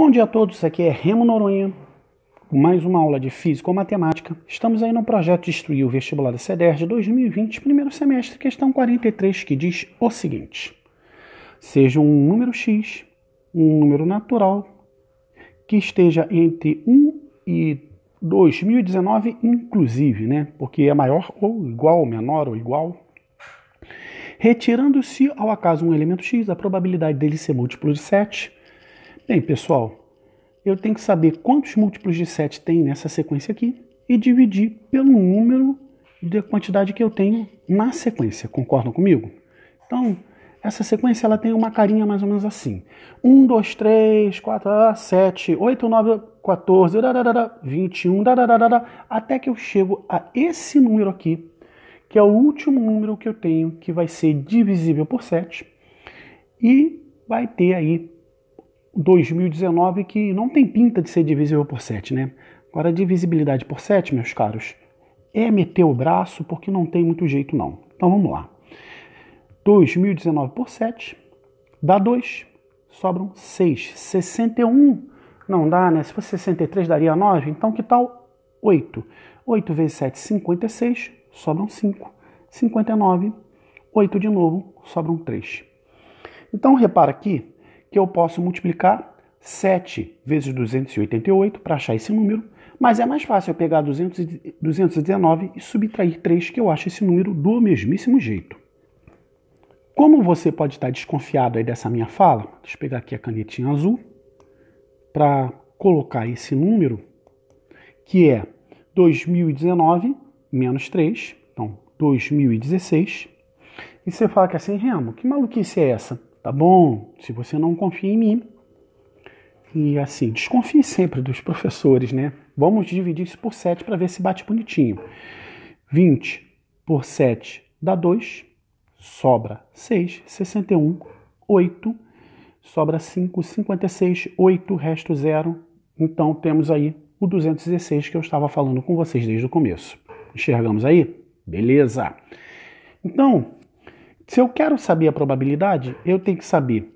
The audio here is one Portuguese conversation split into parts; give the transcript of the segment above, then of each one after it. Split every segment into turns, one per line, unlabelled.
Bom dia a todos, aqui é Remo Noronha, mais uma aula de Física ou Matemática. Estamos aí no projeto de Destruir o Vestibular da CEDERJ 2020, primeiro semestre, questão 43, que diz o seguinte. Seja um número x, um número natural, que esteja entre 1 e 2019, inclusive, né? Porque é maior ou igual, menor ou igual. Retirando-se ao acaso um elemento x, a probabilidade dele ser múltiplo de 7 Bem, pessoal, eu tenho que saber quantos múltiplos de 7 tem nessa sequência aqui e dividir pelo número da quantidade que eu tenho na sequência. Concordam comigo? Então, essa sequência ela tem uma carinha mais ou menos assim. 1, 2, 3, 4, 7, 8, 9, 14, dadadada, 21, dadadada, até que eu chego a esse número aqui, que é o último número que eu tenho, que vai ser divisível por 7, e vai ter aí 2019 que não tem pinta de ser divisível por 7, né? Agora, divisibilidade por 7, meus caros, é meter o braço porque não tem muito jeito, não. Então vamos lá. 2019 por 7 dá 2, sobram 6. 61 não dá, né? Se fosse 63 daria 9, então que tal 8? 8 vezes 7, 56, sobram 5. 59, 8 de novo, sobram 3. Então repara aqui que eu posso multiplicar 7 vezes 288 para achar esse número, mas é mais fácil eu pegar 200, 219 e subtrair 3, que eu acho esse número do mesmíssimo jeito. Como você pode estar desconfiado aí dessa minha fala, deixa eu pegar aqui a canetinha azul para colocar esse número, que é 2019 menos 3, então 2016, e você fala que é assim, Remo, que maluquice é essa? tá bom? Se você não confia em mim. E assim, desconfie sempre dos professores, né? Vamos dividir isso por 7 para ver se bate bonitinho. 20 por 7 dá 2, sobra 6, 61, 8, sobra 5, 56, 8, resto 0. Então temos aí o 216 que eu estava falando com vocês desde o começo. Enxergamos aí? Beleza! Então, se eu quero saber a probabilidade, eu tenho que saber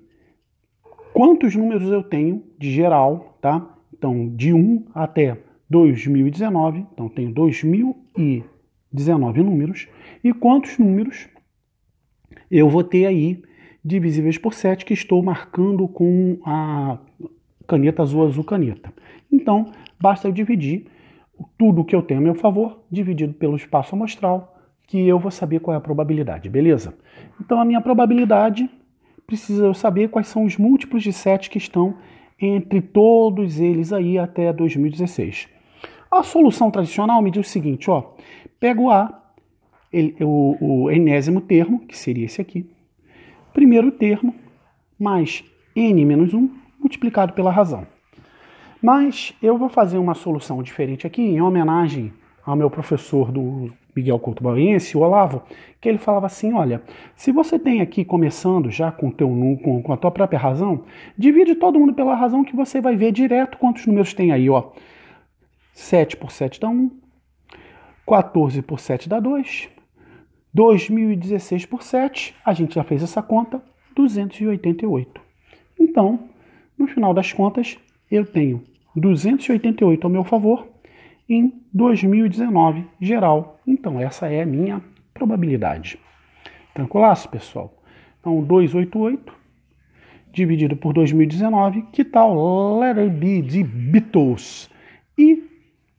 quantos números eu tenho de geral, tá? Então, de 1 até 2019, então tenho 2019 números, e quantos números eu vou ter aí divisíveis por 7 que estou marcando com a caneta azul azul caneta. Então, basta eu dividir tudo que eu tenho a meu favor, dividido pelo espaço amostral, que eu vou saber qual é a probabilidade, beleza? Então a minha probabilidade precisa eu saber quais são os múltiplos de 7 que estão entre todos eles aí até 2016. A solução tradicional me diz o seguinte, ó, pego A, ele, o, o enésimo termo, que seria esse aqui, primeiro termo, mais n menos 1, multiplicado pela razão. Mas eu vou fazer uma solução diferente aqui, em homenagem ao meu professor do Miguel Couto Bauense, o Olavo, que ele falava assim, olha, se você tem aqui, começando já com, teu, com, com a tua própria razão, divide todo mundo pela razão que você vai ver direto quantos números tem aí, ó. 7 por 7 dá 1, 14 por 7 dá 2, 2016 por 7, a gente já fez essa conta, 288. Então, no final das contas, eu tenho 288 ao meu favor em 2019 geral. Então, essa é a minha probabilidade. Tranquilaço, pessoal? Então, 288 dividido por 2019, que tal Letter B de Beatles? E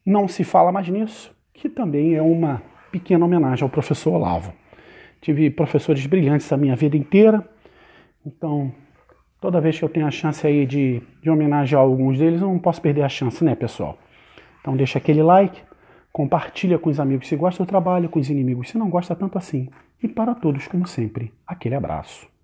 não se fala mais nisso, que também é uma pequena homenagem ao professor Olavo. Tive professores brilhantes a minha vida inteira, então toda vez que eu tenho a chance aí de, de homenagear alguns deles, eu não posso perder a chance, né, pessoal? Então deixa aquele like, compartilha com os amigos se gosta do trabalho, com os inimigos se não gosta tanto assim. E para todos, como sempre, aquele abraço.